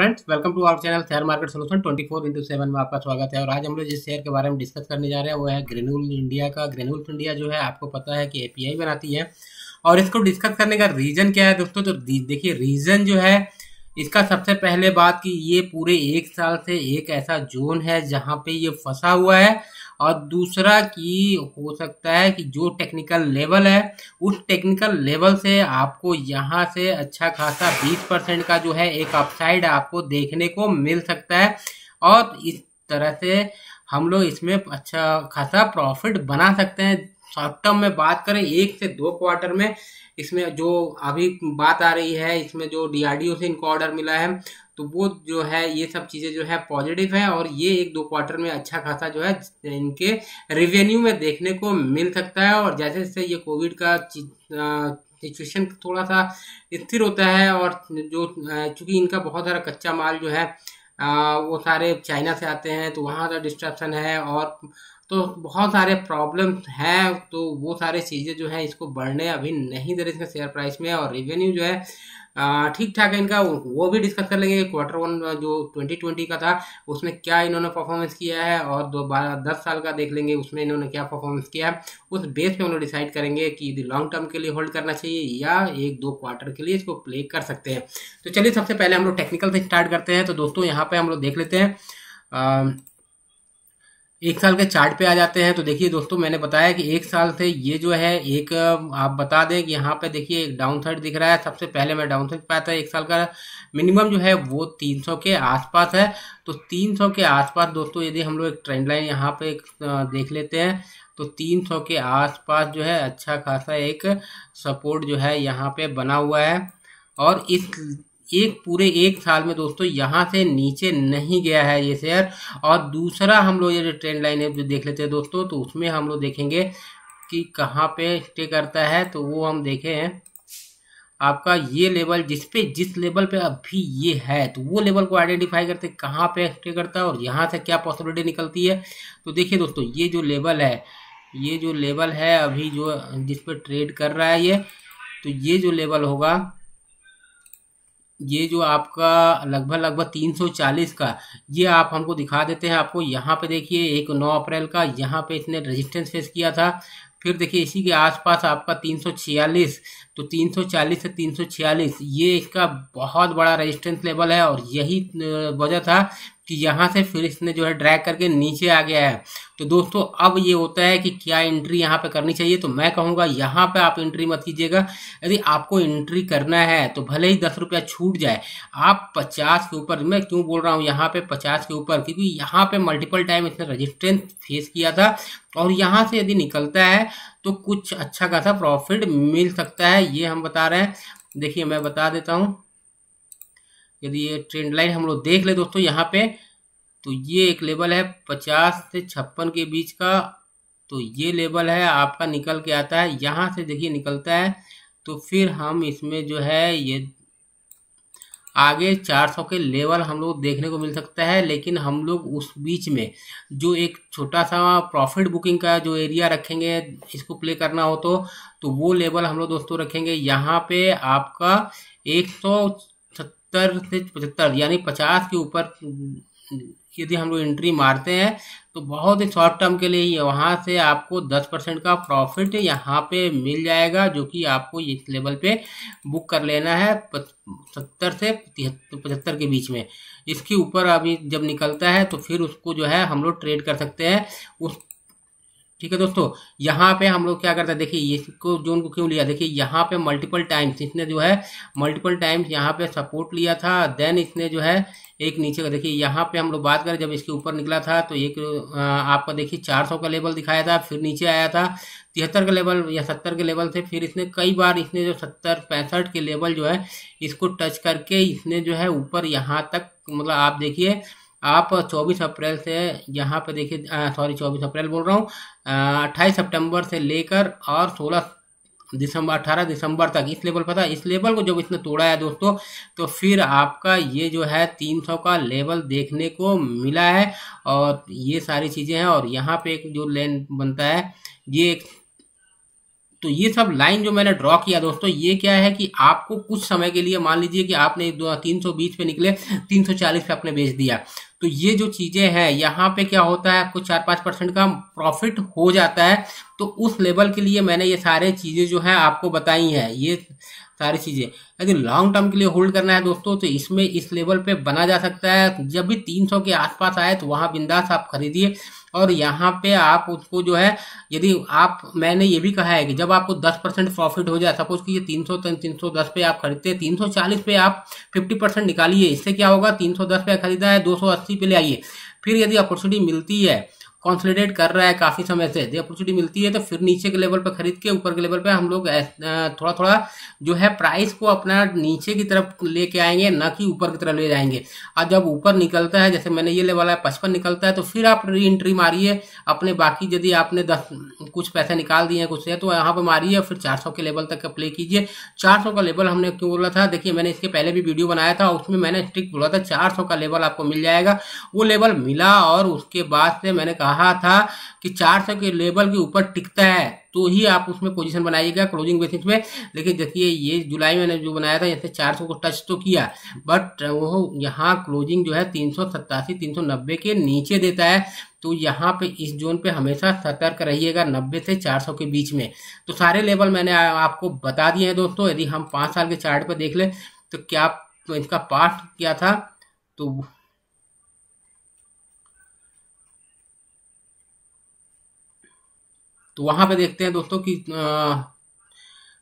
friends welcome to our channel share market solution 24 into seven में आपका स्वागत है और आज हम लोग जिस शेयर के बारे में डिस्कस करने जा रहे हैं वो है ग्रेनुल इंडिया का ग्रेनुल इंडिया जो है आपको पता है कि एपीआई बनाती है और इसको डिस्कस करने का रीजन क्या है दोस्तों तो देखिए रीजन जो है इसका सबसे पहले बात कि ये पूरे एक साल से एक ऐसा जोन है जहाँ पे ये फंसा हुआ है और दूसरा कि हो सकता है कि जो टेक्निकल लेवल है उस टेक्निकल लेवल से आपको यहाँ से अच्छा खासा 20 परसेंट का जो है एक अपसाइड आपको देखने को मिल सकता है और इस तरह से हम लोग इसमें अच्छा खासा प्रॉफिट बना सकते हैं शॉर्ट टर्म में बात करें एक से दो क्वार्टर में इसमें जो अभी बात आ रही है इसमें जो डीआरडीओ से इनको ऑर्डर मिला है तो वो जो है ये सब चीज़ें जो है पॉजिटिव है और ये एक दो क्वार्टर में अच्छा खासा जो है इनके रिवेन्यू में देखने को मिल सकता है और जैसे जैसे ये कोविड का सिचुएशन थोड़ा सा स्थिर होता है और जो चूंकि इनका बहुत सारा कच्चा माल जो है आ, वो सारे चाइना से आते हैं तो वहाँ का डिस्ट्रप्शन है और तो बहुत सारे प्रॉब्लम हैं तो वो सारे चीज़ें जो है इसको बढ़ने अभी नहीं दे रहे इसका शेयर प्राइस में और रेवेन्यू जो है ठीक ठाक है इनका वो भी डिस्कस कर लेंगे क्वार्टर वन जो 2020 का था उसमें क्या इन्होंने परफॉर्मेंस किया है और दो बारह दस साल का देख लेंगे उसमें इन्होंने क्या परफॉर्मेंस किया है उस बेस पे हम लोग डिसाइड करेंगे कि यदि लॉन्ग टर्म के लिए होल्ड करना चाहिए या एक दो क्वार्टर के लिए इसको प्ले कर सकते हैं तो चलिए सबसे पहले हम लोग टेक्निकल से स्टार्ट करते हैं तो दोस्तों यहाँ पर हम लोग देख लेते हैं एक साल के चार्ट पे आ जाते हैं तो देखिए दोस्तों मैंने बताया कि एक साल से ये जो है एक आप बता दें कि यहाँ पे देखिए एक डाउन थर्ड दिख रहा है सबसे पहले मैं डाउन थर्ड पाया था एक साल का मिनिमम जो है वो 300 के आसपास है तो 300 के आसपास दोस्तों यदि हम लोग एक ट्रेंड लाइन यहाँ पे देख लेते हैं तो 300 के आसपास जो है अच्छा खासा एक सपोर्ट जो है यहाँ पे बना हुआ है और इस एक पूरे एक साल में दोस्तों यहाँ से नीचे नहीं गया है ये शेयर और दूसरा हम लोग ये जो ट्रेंड लाइन है जो देख लेते हैं दोस्तों तो उसमें हम लोग देखेंगे कि कहाँ पे स्टे करता है तो वो हम देखें आपका ये लेवल जिस पे जिस लेवल पे अभी ये है तो वो लेवल को आइडेंटिफाई करते कहाँ पे स्टे करता है और यहाँ से क्या पॉसिबिलिटी निकलती है तो देखिए दोस्तों ये जो लेवल है ये जो लेवल है अभी जो जिस पे ट्रेड कर रहा है ये तो ये जो लेवल होगा ये जो आपका लगभग लगभग 340 का ये आप हमको दिखा देते हैं आपको यहाँ पे देखिए एक नौ अप्रैल का यहाँ पे इसने रेजिस्टेंस फेस किया था फिर देखिए इसी के आसपास आपका 346 तो 340 से 346 ये इसका बहुत बड़ा रेजिस्टेंस लेवल है और यही वजह था कि यहाँ से फिर इसने जो है ड्रैग करके नीचे आ गया है तो दोस्तों अब ये होता है कि क्या एंट्री यहाँ पे करनी चाहिए तो मैं कहूँगा यहाँ पे आप एंट्री मत कीजिएगा यदि आपको एंट्री करना है तो भले ही दस रुपया छूट जाए आप पचास के ऊपर मैं क्यों बोल रहा हूँ यहाँ पे पचास के ऊपर क्योंकि यहाँ पे मल्टीपल टाइम इसने रजिस्टेंस फेस किया था और यहाँ से यदि निकलता है तो कुछ अच्छा खासा प्रॉफिट मिल सकता है ये हम बता रहे हैं देखिए मैं बता देता हूँ यदि ये ट्रेंड लाइन हम लोग देख ले दोस्तों यहाँ पे तो ये एक लेवल है पचास से छप्पन के बीच का तो ये लेवल है आपका निकल के आता है यहाँ से देखिए निकलता है तो फिर हम इसमें जो है ये आगे 400 के लेवल हम लोग देखने को मिल सकता है लेकिन हम लोग उस बीच में जो एक छोटा सा प्रॉफिट बुकिंग का जो एरिया रखेंगे इसको प्ले करना हो तो तो वो लेवल हम लोग दोस्तों रखेंगे यहाँ पे आपका एक सौ सत्तर से पचहत्तर यानी पचास के ऊपर यदि हम लोग एंट्री मारते हैं तो बहुत ही शॉर्ट टर्म के लिए ये वहाँ से आपको दस परसेंट का प्रॉफिट यहाँ पे मिल जाएगा जो कि आपको इस लेवल पे बुक कर लेना है सत्तर से पचहत्तर के बीच में इसके ऊपर अभी जब निकलता है तो फिर उसको जो है हम लोग ट्रेड कर सकते हैं उस ठीक है दोस्तों यहाँ पे हम लोग क्या करते हैं देखिए इसको जोन को क्यों लिया देखिए यहाँ पे मल्टीपल टाइम्स इसने जो है मल्टीपल टाइम्स यहाँ पे सपोर्ट लिया था देन इसने जो है एक नीचे का देखिए यहाँ पे हम लोग बात करें जब इसके ऊपर निकला था तो एक आपका देखिए 400 का लेवल दिखाया था फिर नीचे आया था तिहत्तर का लेवल या सत्तर के लेवल से फिर इसने कई बार इसने जो सत्तर पैंसठ के लेवल जो है इसको टच करके इसने जो है ऊपर यहाँ तक मतलब आप देखिए आप 24 अप्रैल से यहाँ पे देखिए सॉरी 24 अप्रैल बोल रहा हूँ अट्ठाईस सितंबर से लेकर और 16 दिसंबर 18 दिसंबर तक इस लेवल पर था इस लेवल को जब इसने तोड़ा है दोस्तों तो फिर आपका ये जो है 300 का लेवल देखने को मिला है और ये सारी चीज़ें हैं और यहाँ पे एक जो लेन बनता है ये एक तो ये सब लाइन जो मैंने ड्रॉ किया दोस्तों ये क्या है कि आपको कुछ समय के लिए मान लीजिए कि आपने दो तीन सौ बीस पे निकले तीन सौ चालीस पे आपने बेच दिया तो ये जो चीजें हैं यहाँ पे क्या होता है आपको चार पाँच परसेंट का प्रॉफिट हो जाता है तो उस लेवल के लिए मैंने ये सारे चीजें जो है आपको बताई है ये सारी चीजें यदि लॉन्ग टर्म के लिए होल्ड करना है दोस्तों तो इसमें इस लेवल पे बना जा सकता है जब भी 300 के आसपास आए तो वहां बिंदास आप खरीदिए और यहाँ पे आप उसको जो है यदि आप मैंने ये भी कहा है कि जब आपको दस परसेंट प्रॉफिट हो जाए सपोज कि ये तीन सौ तीन सौ दस पे आप खरीदते हैं तीन सौ चालीस पे आप फिफ्टी परसेंट निकालिए इससे क्या होगा तीन सौ दस पे खरीदा है दो सौ अस्सी पे ले आइए फिर यदि अपॉर्चुनिटी मिलती है कॉन्सोलिडेट कर रहा है काफ़ी समय से यदि अपॉर्चुनिटी मिलती है तो फिर नीचे के लेवल पर खरीद के ऊपर के लेवल पर हम लोग थोड़ा थोड़ा जो है प्राइस को अपना नीचे की तरफ लेके आएंगे ना कि ऊपर की तरफ ले जाएंगे और जब ऊपर निकलता है जैसे मैंने ये लेवल है पचपन निकलता है तो फिर आप री एंट्री मारिए अपने बाकी यदि आपने दस कुछ पैसे निकाल दिए हैं कुछ है तो यहाँ पर मारिए फिर चार के लेवल तक प्ले कीजिए चार का लेवल हमने क्यों बोला था देखिए मैंने इसके पहले भी वीडियो बनाया था उसमें मैंने स्ट्रिक्ट बोला था चार का लेवल आपको मिल जाएगा वो लेवल मिला और उसके बाद से मैंने कहा कहा था कि 400 के लेवल के ऊपर टिकता है तो ही आप उसमें पोजीशन बनाइएगा क्लोजिंग बेसिस में लेकिन देखिए ये जुलाई में जो बनाया था जैसे 400 को टच तो किया बट वो यहाँ क्लोजिंग जो है तीन सौ के नीचे देता है तो यहाँ पे इस जोन पे हमेशा सतर्क रहिएगा 90 से 400 के बीच में तो सारे लेवल मैंने आपको बता दिए हैं दोस्तों यदि हम पाँच साल के चार्ट पर देख लें तो क्या तो इसका पार्ट क्या था तो तो वहाँ पे देखते हैं दोस्तों कि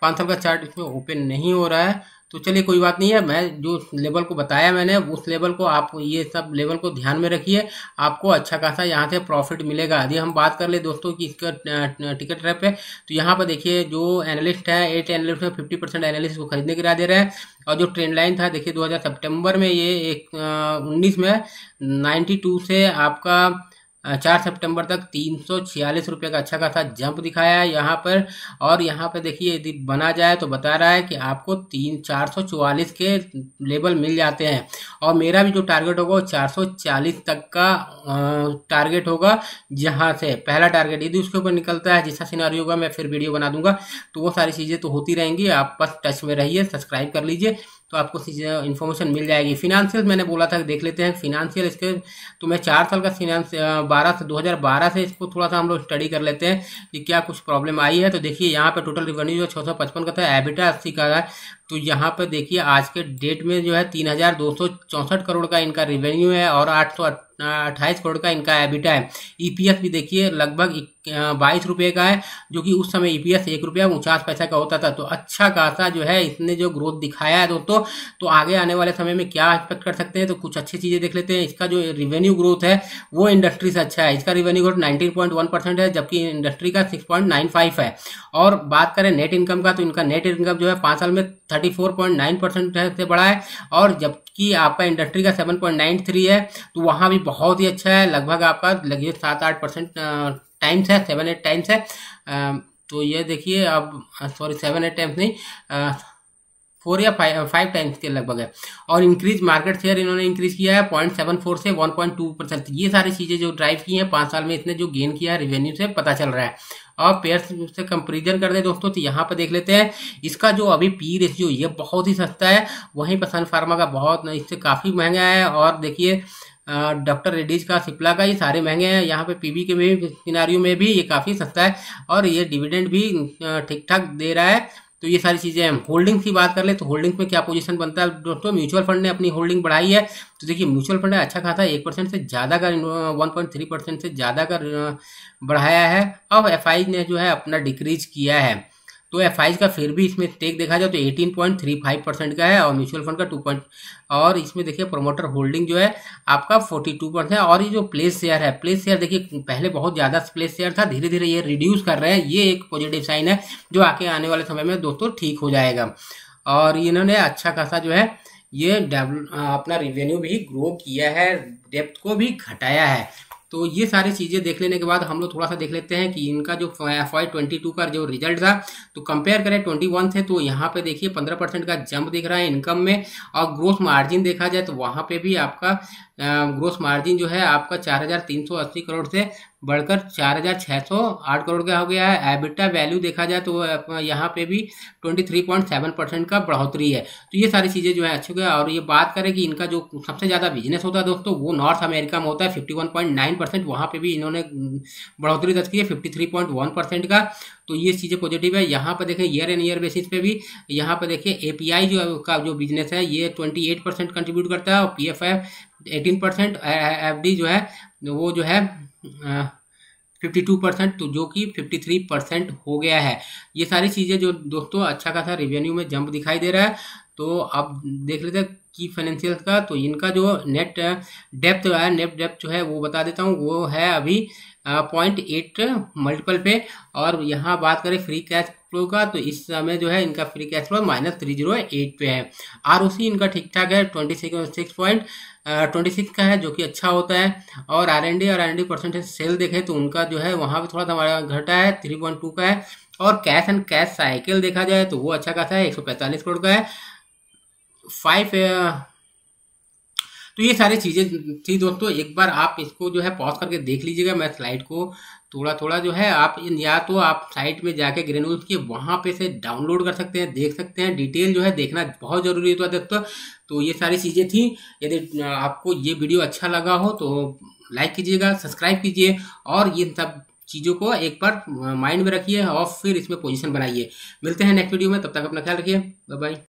पांथल का चार्ट इसमें ओपन नहीं हो रहा है तो चलिए कोई बात नहीं है मैं जो लेवल को बताया मैंने उस लेवल को आप ये सब लेवल को ध्यान में रखिए आपको अच्छा खासा यहाँ से प्रॉफिट मिलेगा यदि हम बात कर ले दोस्तों कि इसका टिकट रैप है तो यहाँ पर देखिए जो एनालिस्ट है एट एनालिस्ट में फिफ्टी परसेंट एनालिस्ट को खरीदने की राय दे रहे हैं और जो ट्रेंड लाइन था देखिए दो सितंबर में ये एक उन्नीस में नाइन्टी से आपका चार सितंबर तक तीन सौ छियालीस रुपये का अच्छा खासा जंप दिखाया है यहाँ पर और यहाँ पर देखिए यदि बना जाए तो बता रहा है कि आपको तीन चार सौ चौवालीस के लेवल मिल जाते हैं और मेरा भी जो टारगेट होगा वो चार सौ चालीस तक का टारगेट होगा जहाँ से पहला टारगेट यदि उसके ऊपर निकलता है जैसा सिनारी होगा मैं फिर वीडियो बना दूंगा तो वो सारी चीज़ें तो होती रहेंगी आप बस टच में रहिए सब्सक्राइब कर लीजिए तो आपको इन्फॉर्मेशन मिल जाएगी फिनेंशियल मैंने बोला था देख लेते हैं फिनेंशियल इसके तो मैं चार साल का फिनांस बारह से 2012 से इसको थोड़ा सा हम लोग स्टडी कर लेते हैं कि क्या कुछ प्रॉब्लम आई है तो देखिए यहाँ पर टोटल रिवेन्यू जो छः का था एबिटा अस्सी का है तो यहाँ पर देखिए आज के डेट में जो है तीन हजार दो सौ चौंसठ करोड़ का इनका रेवेन्यू है और आठ सौ अट्ठाईस करोड़ का इनका एबिटा है ईपीएस e भी देखिए लगभग बाईस रुपये का है जो कि उस समय ईपीएस e एक रुपया उनचास पैसा का होता था तो अच्छा खासा जो है इसने जो ग्रोथ दिखाया है दोस्तों तो आगे आने वाले समय में क्या एक्सपेक्ट कर सकते हैं तो कुछ अच्छी चीज़ें देख लेते हैं इसका जो रिवेन्यू ग्रोथ है वो इंडस्ट्री से अच्छा है इसका रिवेन्यू ग्रोथ नाइनटीन है जबकि इंडस्ट्री का सिक्स है और बात करें नेट इनकम का तो इनका नेट इनकम जो है पाँच साल में thirty four point nine percent से बढ़ा है और जबकि आपका इंडस्ट्री का सेवन पॉइंट नाइन थ्री है तो वहाँ भी बहुत ही अच्छा है लगभग आपका लगभग सात आठ परसेंट टाइम्स है सेवन एट टाइम्स है तो ये देखिए अब सॉरी सेवन एट टाइम्स नहीं फोर या फाइव फाइव टाइम्स के लगभग है और इंक्रीज मार्केट शेयर इन्होंने इंक्रीज किया है पॉइंट सेवन फोर से वन पॉइंट टू परसेंट ये सारी चीज़ें जो ड्राइव की हैं पाँच साल में इसने जो गेन किया है रिवेन्यू से पता चल रहा है और पेयर से कंपेरिजन कर दें दोस्तों तो यहाँ पर देख लेते हैं इसका जो अभी पी रेशियो ये बहुत ही सस्ता है वहीं पर सनफार्मा फार्मा का बहुत इससे काफ़ी महंगा है और देखिए डॉक्टर रेड्डीज का सिप्ला का ये सारे महंगे हैं यहाँ पे पीबी के भी सिनारियों में भी ये काफ़ी सस्ता है और ये डिविडेंड भी ठीक ठाक दे रहा है तो ये सारी चीज़ें हैं होल्डिंग्स की बात कर ले तो होल्डिंग्स में क्या पोजीशन बनता है दोस्तों म्यूचुअल फंड ने अपनी होल्डिंग बढ़ाई है तो देखिए म्यूचुअल फंड ने अच्छा खासा एक परसेंट से ज़्यादा का वन पॉइंट थ्री परसेंट से ज़्यादा का बढ़ाया है अब एफ ने जो है अपना डिक्रीज किया है तो एफ का फिर भी इसमें स्टेक देखा जाए तो 18.35 परसेंट का है और म्यूचुअल फंड का 2 पॉइंट और इसमें देखिए प्रोमोटर होल्डिंग जो है आपका 42 परसेंट है और ये जो प्लेस शेयर है प्लेस शेयर देखिए पहले बहुत ज़्यादा प्लेस शेयर था धीरे धीरे ये रिड्यूस कर रहे हैं ये एक पॉजिटिव साइन है जो आके आने वाले समय में दोस्तों ठीक हो जाएगा और इन्होंने अच्छा खासा जो है ये अपना रिवेन्यू भी ग्रो किया है डेप्थ को भी घटाया है तो ये सारी चीज़ें देख लेने के बाद हम लोग थोड़ा सा देख लेते हैं कि इनका जो एफ आई ट्वेंटी टू का जो रिजल्ट था तो कंपेयर करें ट्वेंटी वन से तो यहाँ पे देखिए पंद्रह परसेंट का जंप दिख रहा है इनकम में और ग्रोथ मार्जिन देखा जाए तो वहाँ पे भी आपका ग्रोथ मार्जिन जो है आपका चार हज़ार तीन सौ अस्सी करोड़ से बढ़कर चार हज़ार छः सौ आठ करोड़ का हो गया है एबिटा वैल्यू देखा जाए तो यहाँ पे भी twenty three point seven percent का बढ़ोतरी है तो ये सारी चीज़ें जो है अच्छी है और ये बात करें कि इनका जो सबसे ज़्यादा बिजनेस होता है दोस्तों वो नॉर्थ अमेरिका में होता है fifty one point nine percent वहाँ पर भी इन्होंने बढ़ोतरी दर्ज की है fifty three point one percent का तो ये चीज़ें पॉजिटिव है यहाँ पर देखें ईयर एंड ईयर बेसिस पे भी यहाँ पर देखिए ए जो का जो बिजनेस है ये ट्वेंटी एट परसेंट कंट्रीब्यूट करता है और P F eighteen percent F D जो है वो जो है फिफ्टी टू परसेंट तो जो कि फिफ्टी थ्री परसेंट हो गया है ये सारी चीज़ें जो दोस्तों अच्छा खासा रेवेन्यू में जंप दिखाई दे रहा है तो अब देख लेते हैं की फाइनेंशियल का तो इनका जो नेट डेप्थ है नेट डेप्थ जो है वो बता देता हूँ वो है अभी पॉइंट एट मल्टीपल पे और यहाँ बात करें फ्री कैश फ्लो का तो इस समय जो है इनका free cash flow minus three zero eight पे है आर इनका ठीक ठाक है twenty six point twenty six का है जो कि अच्छा होता है और आर एन डी और R N D percentage sale देखें तो उनका जो है वहाँ भी थोड़ा सा हमारा घटा है थ्री पॉइंट टू का है और कैश एंड कैश साइकिल देखा जाए तो वो अच्छा खासा है एक सौ पैंतालीस करोड़ का है फाइव तो ये सारी चीज़ें थी दोस्तों एक बार आप इसको जो है पॉज करके देख लीजिएगा मैं स्लाइड को थोड़ा थोड़ा जो है आप या तो आप साइट में जाके ग्रेनुल्स के वहाँ पे से डाउनलोड कर सकते हैं देख सकते हैं डिटेल जो है देखना बहुत ज़रूरी होता है दोस्तों तो ये सारी चीज़ें थी यदि आपको ये वीडियो अच्छा लगा हो तो लाइक कीजिएगा सब्सक्राइब कीजिए और ये सब चीज़ों को एक बार माइंड में रखिए और फिर इसमें पोजिशन बनाइए मिलते हैं नेक्स्ट वीडियो में तब तक अपना ख्याल रखिए बाय बाय